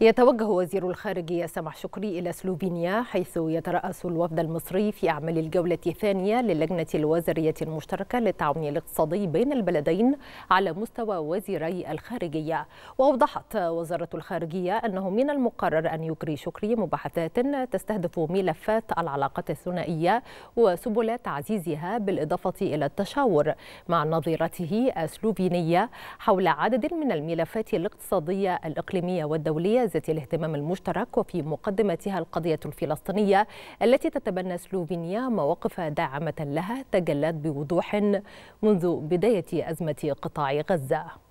يتوجه وزير الخارجية سمح شكري إلى سلوفينيا حيث يترأس الوفد المصري في أعمال الجولة الثانية للجنة الوزارية المشتركة للتعاون الاقتصادي بين البلدين على مستوى وزيري الخارجية وأوضحت وزارة الخارجية أنه من المقرر أن يجري شكري مباحثات تستهدف ملفات العلاقات الثنائية وسبل تعزيزها بالإضافة إلى التشاور مع نظيرته السلوفينية حول عدد من الملفات الاقتصادية الإقليمية والدولية ابتزت الاهتمام المشترك وفي مقدمتها القضية الفلسطينية التي تتبنى سلوفينيا مواقف داعمة لها تجلت بوضوح منذ بداية أزمة قطاع غزة